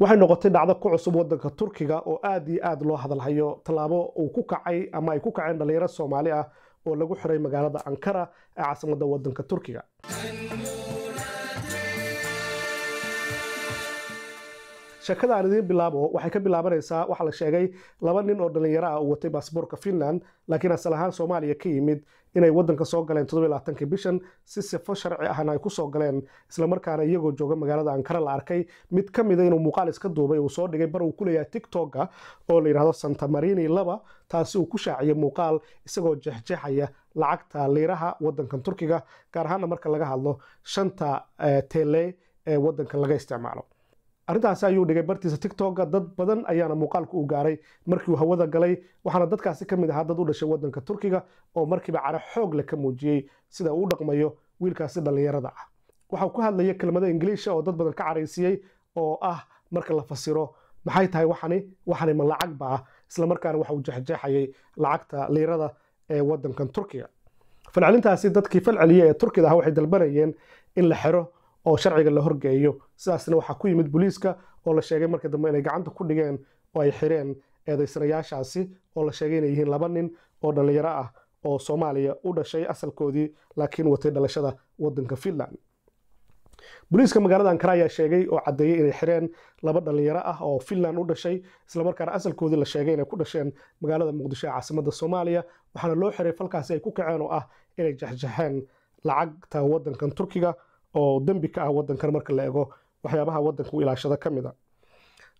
waxay noqotay dhacdo ku cusub wadanka turkiga oo aad iyo aad loo hadalhayo tallaabo uu ku kacay ama ay ku kaceen dhallinyaro soomaali ah oo lagu xiray magaalada ankara ee caasimada wadanka turkiga shekada aan idiin bilaabo waxay ka bilaabanaysaa waxaa la sheegay laba nin oo dhallinyaro ah uu watay baasboorka finland laakiin asal ahaan soomaaliya ka yimid inay waddanka soo galeen todobaylaatanka bishan si sifo sharci ahna ay ku soo galeen islamarkaana iyagoo jooga magaalada ankara la arkay mid ka mida ah inuu muuqaal iska duubay uu soo dhigay bar uu ku leeyahay tiktoka oo la santa marini laba taasi uu ku shaaciyay muuqaal isagoo jexjexaya lacagta liiraha waddankan turkiga gaar ahaanna marka laga hadlo shanta eh, teele ee eh, waddankan laga isticmaalo arrintaasi ayuu dhigay bartiisa tiktoka dad badan ayaana muuqaalka u gaaray markiiuu hawada galay waxaana dadkaasi ka mid ahaa dad u dhashay wadanka turkiga oo markiiba cara xoog leh ka muujiyey sida uu u dhaqmayo wiilkaasi dhallinyarada ah waxau ku hadlaya kelmado ingiliisha oo dad badan ka caraysiiyey oo ah marka la fasiro maxay tahay waxani waxani ma lacag ba ah isla waxa uu jeexjeexayay lacagta liirada ee wadankan turkiga falcelintaasi dadkii falceliya ee turkida ah waxay dalbanayeen in la xiro oo sharciga la horgeeyo sidaasna waxaa ku yimid boliiska oo la sheegay markii dambe inay gacanta ku dhigeen oo ay xireen eedaysanayaashaasi oo la sheegay inay yihiin laba nin oo dhallinyaro ah oo soomaaliya u dhashay asalkoodii laakiin watay dhalashada wadanka finland booliiska magaalada ankara ayaa sheegay oo caddeeyey inay xireen laba dhallinyaro ah oo finland u dhashay islamarkaana asalkoodii la sheegay inay ku dhasheen magaalada muqdisho ee caasimadda soomaaliya waxaana loo xiray falkaasi ay ku kaceen oo ah inay jexjexeen lacagta waddankan turkiga oo dembi ka ah wadankan marka la ego waxyaabaha wadanka u ilaashada ka mid a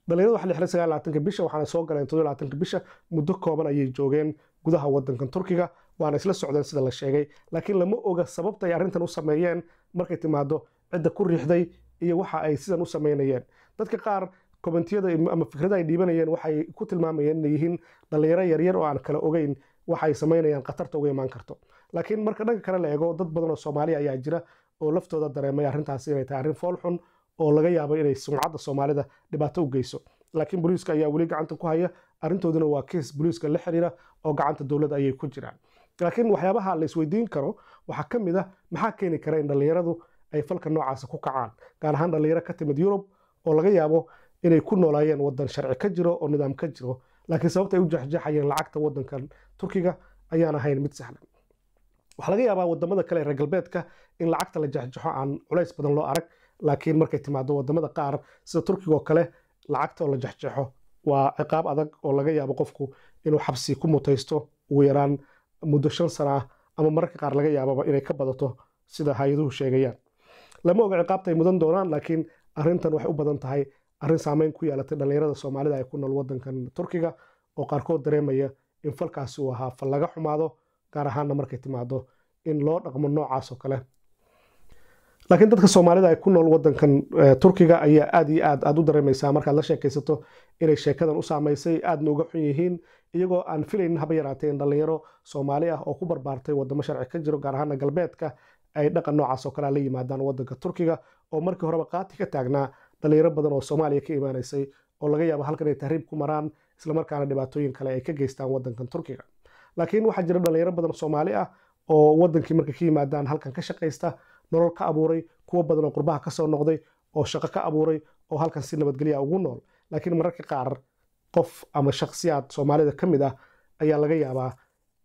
dhalinyarada bisha waxaana soo galeen bisha muddo kooban ayay joogeen gudaha wadankan turkiga waana isla socdeen sida la sheegay laakiin lama oga sababta ay arrintan u sameeyeen markay timaado cidda ku riixday iyo waxa ay sidan u sameynayeen dadka qaar komentiyada ama fikrada ay dhiibanayeen waxay ku tilmaamayeen inay yihiin dhalinyaro yaryar oo aan kala ogeyn waxa samaynayaan khatarta uga imaan karto laakiin marka dhanka kale la eego dad badan oo soomaaliya ah ayaa jira oo laftooda dareemay arrintaasi inay tahay arrin foolxun oo laga yaabo inay sumcadda soomaalida dhibaato u geyso laakiin booliiska ayaa weli gacanta ku haya arrintooduna waa kiis booliiska la xiriira oo gacanta dowladda ayay ku jiraan laakiin waxyaabaha la karo waxaa ka mid ah maxaa keeni kara in dhallinyaradu ay falka noocaasi ku kacaan gaar ahaan dhallinyaro ka timid yurub oo laga yaabo inay ku noolaayeen waddan sharci ka jiro oo nidaam ka jiro laakiin sababta ay u jexjeexayeen lacagta waddankan turkiga ayaan ahayn mid sahlan waxaa laga yaabaa wadamada kale ee reer galbeedka in lacagta la jaxjaxo aan culays badan loo arag laakiin markay timaado wadamada qaar sida turkigaoo kale lacagta oo la jaxjaxo waa ciqaab adag oo laga yaabo qofku inuu xabsi ku mutaysto ugu yaraan muddo shan sana ah ama mararka qaar laga yaababa inay ka badato sida hay-aduhu sheegayaan lama oga ciqaabta mudan doonaan laakiin arrintan waxay u badan tahay arrin saameyn ku yeelatay dhallinyarada soomaalida ee ku nool waddankan turkiga oo qaarkood dareemaya in falkaasi uu ahaa fal xumaado gaar ahaana markay timaado in loo dhaqmo noocaasoo kale laakiin dadka soomaalida ay ku nool wadankan eh, turkiga ayaa aad iyo aad aad u dareemaysaa markaad la sheekaysato inay sheekadan u saamaysay aadna uga xun yihiin iyagoo aan filaynin haba yaraatee in dhallinyaro soomaali ah oo ku barbaartay wadamo sharci ka jiro gaar ahaana galbeedka ay dhaqan noocaasoo kalea la yimaadaan wadanka turkiga oo markii horeba qaati ka taagnaa dhallinyaro badan oo soomaaliya ka imaanaysay oo laga yaabo halkan ay tahriib ku maraan islamarkaana dhibaatooyin kale ay ka geystaan wadankan turkiga laakiin waxaa jira dhallinyaro badan soomaali ah oo wadankii markay ka yimaadaan halkan ka shaqaysta nolol ka abuuray kuwo badan oo qurbaha kasoo noqday oo shaqo ka abuuray oo halkan si nabadgelyaa ugu nool laakiin mararka qaar qof ama shakhsiyaad soomaalida ka mid ah ayaa laga yaabaa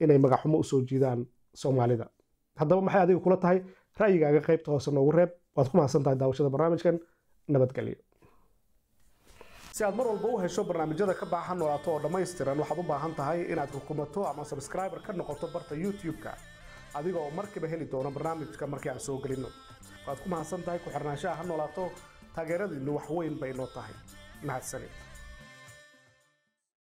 inay magaxxumo usoo jiidaan soomaalida haddaba maxay adiga kula tahay ra'yigaaga qaybta hoose noogu reeb waad ku tahay daawashada barnaamijkan nabadgelyo si aad mar walba u hesho barnaamijyada ka baahan noolaato oo dhammaystiran waxaad u baahan tahay inaad rukumato ama sabskraiber ka noqoto barta youtube-ka adiga oo markiiba heli doono barnaamijka markii aan soo gelinno waad ku mahadsan tahay ku xirnaanshaha ha noolaato taageeradiinnu wax weyn bay noo tahay mahadsanid